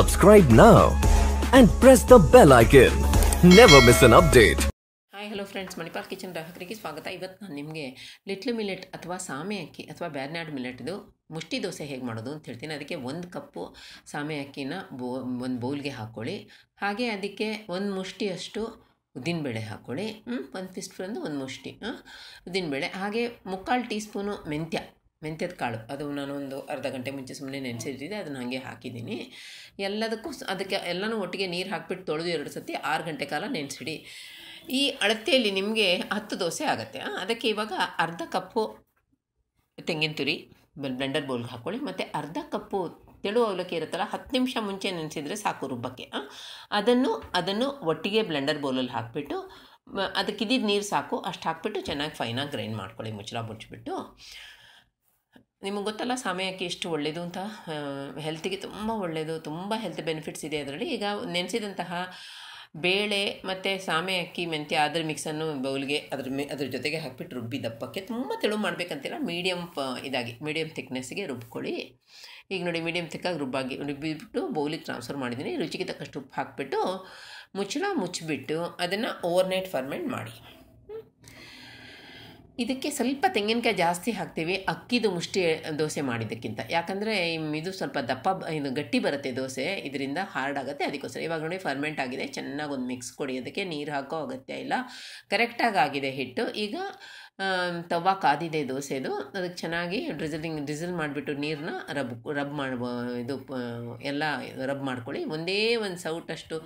Subscribe now and press the bell icon. Never miss an update. Hi hello friends Manipal Kitchen ಗ್ರಾಹಕರಿಗೆ ಸ್ವಾಗತ ಇವತ್ತು ನಾನು ನಿಮಗೆ ಲಿಟ್ಲ್ ಮಿಲೆಟ್ ಅಥವಾ ಸಾಮೆ ಅಕ್ಕಿ ಅಥವಾ ಬ್ಯಾರ್ನಾಡ್ ಮಿಲೆಟ್ದು ಮುಷ್ಟಿ ದೋಸೆ ಹೇಗೆ ಮಾಡೋದು ಅಂತ ಹೇಳ್ತೀನಿ ಅದಕ್ಕೆ ಒಂದು ಕಪ್ಪು ಸಾಮೆ ಅಕ್ಕಿನ ಬೋ ಒಂದು ಬೌಲ್ಗೆ ಹಾಕ್ಕೊಳ್ಳಿ ಹಾಗೆ ಅದಕ್ಕೆ ಒಂದು ಮುಷ್ಟಿಯಷ್ಟು ಉದ್ದಿನಬೇಳೆ ಹಾಕ್ಕೊಳ್ಳಿ ಒಂದು ಫಿಸ್ಟ್ ಒಂದು ಒಂದು ಮುಷ್ಟಿ ಉದ್ದಿನಬೇಳೆ ಹಾಗೆ ಮುಕ್ಕಾಲು ಟೀ ಸ್ಪೂನು ಮೆಂತ್ಯ ಮೆಂತ್ಯದ ಕಾಳು ಅದು ನಾನೊಂದು ಅರ್ಧ ಗಂಟೆ ಮುಂಚೆ ಸುಮ್ಮನೆ ನೆನೆಸಿಟ್ಟಿದ್ದೆ ಅದನ್ನು ಹಾಗೆ ಹಾಕಿದ್ದೀನಿ ಎಲ್ಲದಕ್ಕೂ ಅದಕ್ಕೆ ಎಲ್ಲನೂ ಒಟ್ಟಿಗೆ ನೀರು ಹಾಕಿಬಿಟ್ಟು ತೊಳೆದು ಎರಡು ಸತಿ ಆರು ಗಂಟೆ ಕಾಲ ನೆನೆಸಿಡಿ ಈ ಅಳತೆಯಲ್ಲಿ ನಿಮಗೆ ಹತ್ತು ದೋಸೆ ಆಗುತ್ತೆ ಅದಕ್ಕೆ ಇವಾಗ ಅರ್ಧ ಕಪ್ಪು ತೆಂಗಿನ ತುರಿ ಬ್ಲೆಂಡರ್ ಬೌಲ್ಗೆ ಹಾಕ್ಕೊಳ್ಳಿ ಮತ್ತು ಅರ್ಧ ಕಪ್ಪು ತೆಳು ಅವಲಕ್ಕಿ ಇರುತ್ತಲ್ಲ ಹತ್ತು ನಿಮಿಷ ಮುಂಚೆ ನೆನೆಸಿದರೆ ಸಾಕು ರುಬ್ಬಕ್ಕೆ ಅದನ್ನು ಅದನ್ನು ಒಟ್ಟಿಗೆ ಬ್ಲೆಂಡರ್ ಬೌಲಲ್ಲಿ ಹಾಕಿಬಿಟ್ಟು ಅದಕ್ಕಿದ್ದಿದ್ದು ನೀರು ಸಾಕು ಅಷ್ಟು ಹಾಕ್ಬಿಟ್ಟು ಚೆನ್ನಾಗಿ ಫೈನಾಗಿ ಗ್ರೈಂಡ್ ಮಾಡ್ಕೊಳ್ಳಿ ಮುಚ್ಚಳ ಮುಚ್ಚಿಬಿಟ್ಟು ನಿಮಗೆ ಗೊತ್ತಲ್ಲ ಸಮಯಕ್ಕೆ ಎಷ್ಟು ಒಳ್ಳೆಯದು ಅಂತ ಹೆಲ್ತಿಗೆ ತುಂಬ ಒಳ್ಳೆಯದು ತುಂಬ ಹೆಲ್ತ್ ಬೆನಿಫಿಟ್ಸ್ ಇದೆ ಅದರಲ್ಲಿ ಈಗ ನೆನೆಸಿದಂತಹ ಬೇಳೆ ಮತ್ತು ಸಾಮೆ ಅಕ್ಕಿ ಮೆಂತ್ಯ ಅದ್ರ ಮಿಕ್ಸನ್ನು ಬೌಲ್ಗೆ ಅದ್ರ ಮಿ ಅದ್ರ ಜೊತೆಗೆ ಹಾಕ್ಬಿಟ್ಟು ರುಬ್ಬಿ ದಪ್ಪಕ್ಕೆ ತುಂಬ ತೆಳು ಮಾಡಬೇಕಂತಿಲ್ಲ ಮೀಡಿಯಮ್ ಇದಾಗಿ ಮೀಡಿಯಮ್ ಥಿಕ್ನೆಸ್ಸಿಗೆ ರುಬ್ಕೊಳ್ಳಿ ಈಗ ನೋಡಿ ಮೀಡಿಯಮ್ ಥಿಕ್ಕಾಗಿ ರುಬ್ಬಾಗಿ ರುಬ್ಬಿಬಿಟ್ಟು ಬೌಲಿಗೆ ಟ್ರಾನ್ಸ್ಫರ್ ಮಾಡಿದ್ದೀನಿ ರುಚಿಗೆ ತಕ್ಕಷ್ಟು ಉಪ್ಪು ಹಾಕಿಬಿಟ್ಟು ಮುಚ್ಚಳ ಮುಚ್ಚಿಬಿಟ್ಟು ಅದನ್ನು ಓವರ್ನೈಟ್ ಫರ್ಮೆಂಟ್ ಮಾಡಿ ಇದಕ್ಕೆ ಸ್ವಲ್ಪ ತೆಂಗಿನಕಾಯಿ ಜಾಸ್ತಿ ಹಾಕ್ತೀವಿ ಅಕ್ಕಿದು ಮುಷ್ಟಿ ದೋಸೆ ಮಾಡಿದ್ದಕ್ಕಿಂತ ಯಾಕಂದರೆ ಇದು ಸ್ವಲ್ಪ ದಪ್ಪ ಇದು ಗಟ್ಟಿ ಬರುತ್ತೆ ದೋಸೆ ಇದರಿಂದ ಹಾರ್ಡ್ ಆಗುತ್ತೆ ಅದಕ್ಕೋಸ್ಕರ ಇವಾಗ ನೋಡಿ ಫರ್ಮೆಂಟ್ ಆಗಿದೆ ಚೆನ್ನಾಗಿ ಒಂದು ಮಿಕ್ಸ್ ಕೊಡಿ ಅದಕ್ಕೆ ನೀರು ಹಾಕೋ ಅಗತ್ಯ ಇಲ್ಲ ಕರೆಕ್ಟಾಗಿ ಆಗಿದೆ ಹಿಟ್ಟು ಈಗ ತವಾ ಕಾದಿದೆ ದೋಸೆದು ಅದಕ್ಕೆ ಚೆನ್ನಾಗಿ ಡ್ರಿಸಲಿಂಗ್ ಡ್ರಿಸಲ್ ಮಾಡಿಬಿಟ್ಟು ನೀರನ್ನ ರಬ್ ರಬ್ ಮಾಡ್ಬೋ ಇದು ಎಲ್ಲ ರಬ್ ಮಾಡ್ಕೊಳ್ಳಿ ಒಂದೇ ಒಂದು ಸೌಟಷ್ಟು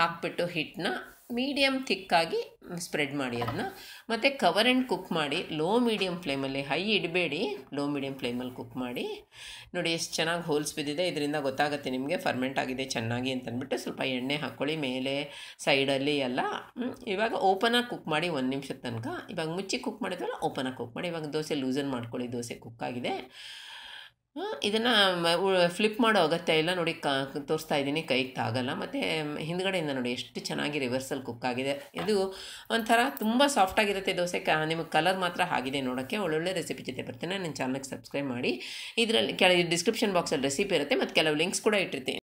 ಹಾಕ್ಬಿಟ್ಟು ಹಿಟ್ಟನ್ನ ಮೀಡಿಯಮ್ ಥಿಕ್ಕಾಗಿ ಸ್ಪ್ರೆಡ್ ಮಾಡಿ ಅದನ್ನ ಮತ್ತು ಕವರ್ ಆ್ಯಂಡ್ ಕುಕ್ ಮಾಡಿ ಲೋ ಮೀಡಿಯಮ್ ಫ್ಲೇಮಲ್ಲಿ ಹೈ ಇಡಬೇಡಿ ಲೋ ಮೀಡಿಯಮ್ ಫ್ಲೇಮಲ್ಲಿ ಕುಕ್ ಮಾಡಿ ನೋಡಿ ಎಷ್ಟು ಚೆನ್ನಾಗಿ ಹೋಲ್ಸ್ ಬಿದ್ದಿದೆ ಇದರಿಂದ ಗೊತ್ತಾಗುತ್ತೆ ನಿಮಗೆ ಫರ್ಮೆಂಟ್ ಆಗಿದೆ ಚೆನ್ನಾಗಿ ಅಂತ ಸ್ವಲ್ಪ ಎಣ್ಣೆ ಹಾಕ್ಕೊಳ್ಳಿ ಮೇಲೆ ಸೈಡಲ್ಲಿ ಎಲ್ಲ ಇವಾಗ ಓಪನಾಗಿ ಕುಕ್ ಮಾಡಿ ಒಂದು ನಿಮಿಷದ ತನಕ ಇವಾಗ ಮುಚ್ಚಿ ಕುಕ್ ಮಾಡಿದ್ರಲ್ಲ ಓಪನಾಗಿ ಕುಕ್ ಮಾಡಿ ಇವಾಗ ದೋಸೆ ಲೂಸನ್ ಮಾಡ್ಕೊಳ್ಳಿ ದೋಸೆ ಕುಕ್ ಆಗಿದೆ ಇದನ್ನು ಫ್ಲಿಪ್ ಮಾಡೋ ಅಗತ್ಯ ಇಲ್ಲ ನೋಡಿ ಕ ತೋರಿಸ್ತಾ ಇದ್ದೀನಿ ಕೈಗೆ ತಾಗಲ್ಲ ಮತ್ತು ಹಿಂದ್ಗಡೆಯಿಂದ ನೋಡಿ ಎಷ್ಟು ಚೆನ್ನಾಗಿ ರಿವರ್ಸಲ್ ಕುಕ್ ಆಗಿದೆ ಇದು ಒಂಥರ ತುಂಬ ಸಾಫ್ಟಾಗಿರುತ್ತೆ ದೋಸೆ ಕ ನಿಮಗೆ ಕಲರ್ ಮಾತ್ರ ಆಗಿದೆ ನೋಡೋಕ್ಕೆ ಒಳ್ಳೊಳ್ಳೆ ರೆಸಿಪಿ ಜೊತೆ ಬರ್ತೇನೆ ನನ್ನ ಚಾನಲ್ಗೆ ಸಬ್ಸ್ಕ್ರೈಬ್ ಮಾಡಿ ಇದರಲ್ಲಿ ಕೆಳ ಡಿಸ್ಕ್ರಿಪ್ಷನ್ ಬಾಕ್ಸಲ್ಲಿ ರೆಸಿಪಿ ಇರುತ್ತೆ ಮತ್ತು ಕೆಲವು ಲಿಂಕ್ಸ್ ಕೂಡ ಇಟ್ಟಿರ್ತೀನಿ